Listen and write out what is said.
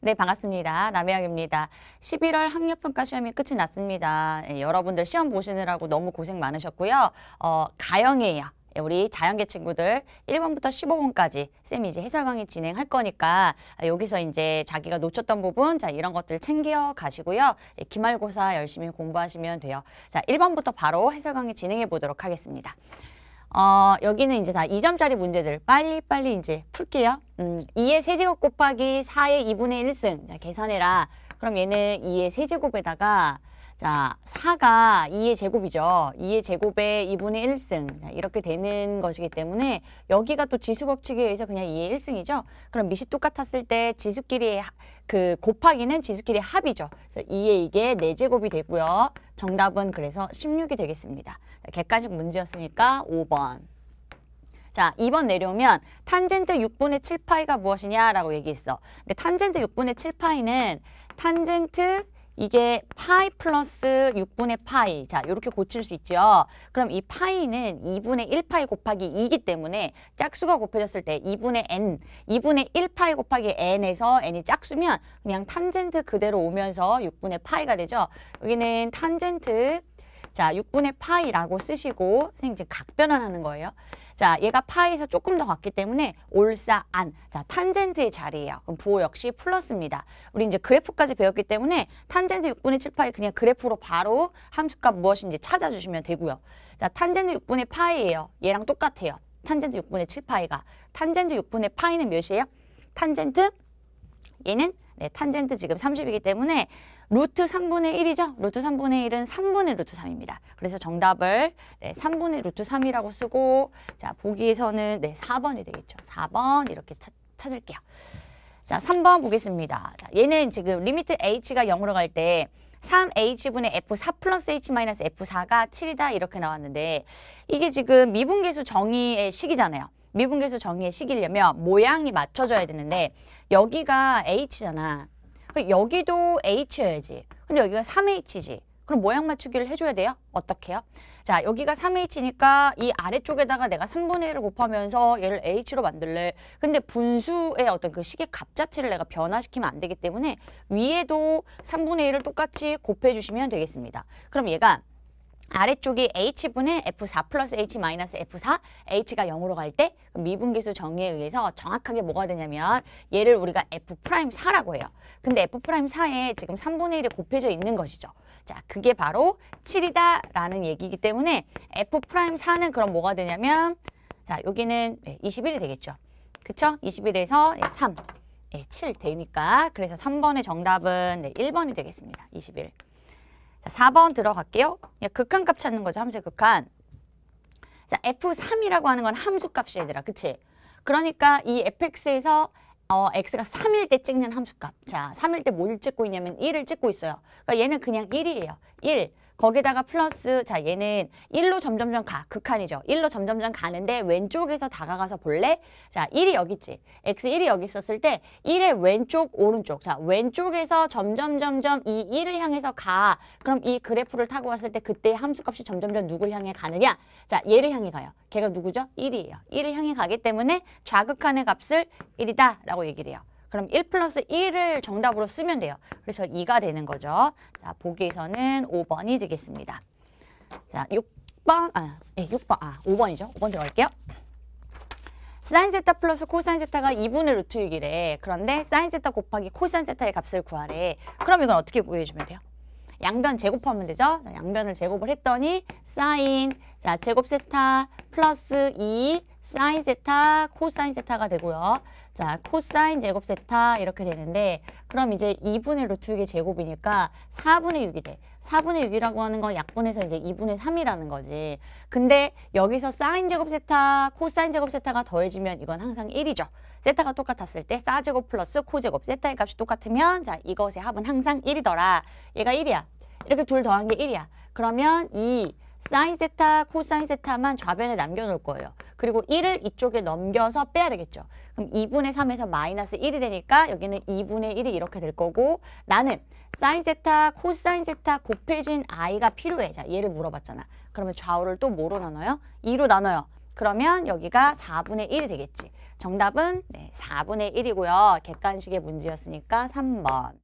네, 반갑습니다. 남혜영입니다. 11월 학력평가 시험이 끝이 났습니다. 예, 여러분들 시험 보시느라고 너무 고생 많으셨고요. 어, 가영이에요. 예, 우리 자연계 친구들 1번부터 15번까지 쌤이 이제 해설 강의 진행할 거니까 여기서 이제 자기가 놓쳤던 부분 자 이런 것들 챙겨 가시고요. 예, 기말고사 열심히 공부하시면 돼요. 자, 1번부터 바로 해설 강의 진행해 보도록 하겠습니다. 어, 여기는 이제 다 이점짜리 문제들 빨리빨리 이제 풀게요. 음, 2의 세제곱 곱하기 4의 2분의 1승. 자, 계산해라. 그럼 얘는 2의 세제곱에다가 자, 4가 2의 제곱이죠. 2의 제곱에 2분의 1승. 자, 이렇게 되는 것이기 때문에 여기가 또 지수 법칙에 의해서 그냥 2의 1승이죠. 그럼 밑이 똑같았을 때 지수끼리 그 곱하기는 지수끼리 합이죠. 그래서 2에 이게 4제곱이 되고요. 정답은 그래서 16이 되겠습니다. 객관식 문제였으니까 5번. 자, 2번 내려오면 탄젠트 6분의 7파이가 무엇이냐라고 얘기했어. 근데 탄젠트 6분의 7파이는 탄젠트 이게 파이 플러스 6분의 파이 자 이렇게 고칠 수 있죠 그럼 이 파이는 2분의 1파이 곱하기 2이기 때문에 짝수가 곱해졌을 때 2분의 n 2분의 1파이 곱하기 n에서 n이 짝수면 그냥 탄젠트 그대로 오면서 6분의 파이가 되죠 여기는 탄젠트 자, 6분의 파이라고 쓰시고 생지 각변환하는 거예요. 자, 얘가 파에서 조금 더 갔기 때문에 올사 안. 자, 탄젠트의 자리예요. 그럼 부호 역시 플러스입니다. 우리 이제 그래프까지 배웠기 때문에 탄젠트 6분의 7파이 그냥 그래프로 바로 함수값 무엇인지 찾아주시면 되고요. 자, 탄젠트 6분의 파이예요. 얘랑 똑같아요. 탄젠트 6분의 7파이가. 탄젠트 6분의 파이는 몇이에요? 탄젠트 얘는 네, 탄젠트 지금 30이기 때문에 루트 3분의 1이죠. 루트 3분의 1은 3분의 루트 3입니다. 그래서 정답을 네, 3분의 루트 3이라고 쓰고 자 보기에서는 네, 4번이 되겠죠. 4번 이렇게 찾, 찾을게요. 자 3번 보겠습니다. 자, 얘는 지금 리미트 h가 0으로 갈 때 3h분의 f4 플러스 h 마이너스 f4가 7이다 이렇게 나왔는데 이게 지금 미분계수 정의의 식이잖아요. 미분계수 정의에 시키려면 모양이 맞춰져야 되는데 여기가 H잖아. 여기도 H여야지. 근데 여기가 3H지. 그럼 모양 맞추기를 해줘야 돼요? 어떻게요? 자, 여기가 3H니까 이 아래쪽에다가 내가 3분의 1을 곱하면서 얘를 H로 만들래. 근데 분수의 어떤 그 식의 값 자체를 내가 변화시키면 안 되기 때문에 위에도 3분의 1을 똑같이 곱해주시면 되겠습니다. 그럼 얘가 아래쪽이 H분의 F4 플러스 H 마이너스 F4, H가 0으로 갈 때미분기수 정의에 의해서 정확하게 뭐가 되냐면 얘를 우리가 F'4라고 해요. 근데 F'4에 지금 3분의 1이 곱해져 있는 것이죠. 자, 그게 바로 7이다라는 얘기이기 때문에 F'4는 그럼 뭐가 되냐면 자, 여기는 21이 되겠죠. 그쵸? 21에서 3, 7 되니까 그래서 3번의 정답은 네, 1번이 되겠습니다. 21. 자, 4번 들어갈게요. 극한값 찾는 거죠. 함수의 극한. 자, F3이라고 하는 건 함수값이 얘들아. 그치? 그러니까 이 fx에서 어, x가 3일 때 찍는 함수값. 자, 3일 때 뭘 찍고 있냐면 1을 찍고 있어요. 그러니까 얘는 그냥 1이에요. 1. 거기다가 플러스 자 얘는 일로 점점점 가 극한이죠. 일로 점점점 가는데 왼쪽에서 다가가서 볼래? 자일이 여기 있지. x1이 여기 있었을 때일의 왼쪽 오른쪽 자 왼쪽에서 점점점점 이일을 향해서 가 그럼 이 그래프를 타고 왔을 때 그때 함수값이 점점점 누굴 향해 가느냐? 자 얘를 향해 가요. 걔가 누구죠? 일이에요일을 향해 가기 때문에 좌극한의 값을 일이다라고 얘기를 해요. 그럼 1 플러스 1을 정답으로 쓰면 돼요. 그래서 2가 되는 거죠. 자, 보기에서는 5번이 되겠습니다. 자, 6번, 아, 예, 6번, 아, 5번이죠. 5번 들어갈게요. 사인 세타 플러스 코사인 세타가 2분의 루트 6이래. 그런데 사인 세타 곱하기 코사인 세타의 값을 구하래. 그럼 이건 어떻게 구해주면 돼요? 양변 제곱하면 되죠. 양변을 제곱을 했더니 사인, 자 제곱 세타 플러스 2 사인 세타 코사인 세타가 되고요. 자, 코사인 제곱 세타 이렇게 되는데 그럼 이제 2분의 루트 6의 제곱이니까 4분의 6이 돼. 4분의 6이라고 하는 건 약분해서 이제 2분의 3이라는 거지. 근데 여기서 사인 제곱 세타, 코사인 제곱 세타가 더해지면 이건 항상 1이죠. 세타가 똑같았을 때 사제곱 플러스 코제곱, 세타의 값이 똑같으면 자 이것의 합은 항상 1이더라. 얘가 1이야. 이렇게 둘 더한 게 1이야. 그러면 2, 사인 세타, 코사인 세타만 좌변에 남겨놓을 거예요. 그리고 1을 이쪽에 넘겨서 빼야 되겠죠. 그럼 2분의 3에서 마이너스 1이 되니까 여기는 2분의 1이 이렇게 될 거고 나는 사인 세타, 코사인 세타 곱해진 i가 필요해. 자, 얘를 물어봤잖아. 그러면 좌우를 또 뭐로 나눠요? 2로 나눠요. 그러면 여기가 4분의 1이 되겠지. 정답은 네, 4분의 1이고요. 객관식의 문제였으니까 3번.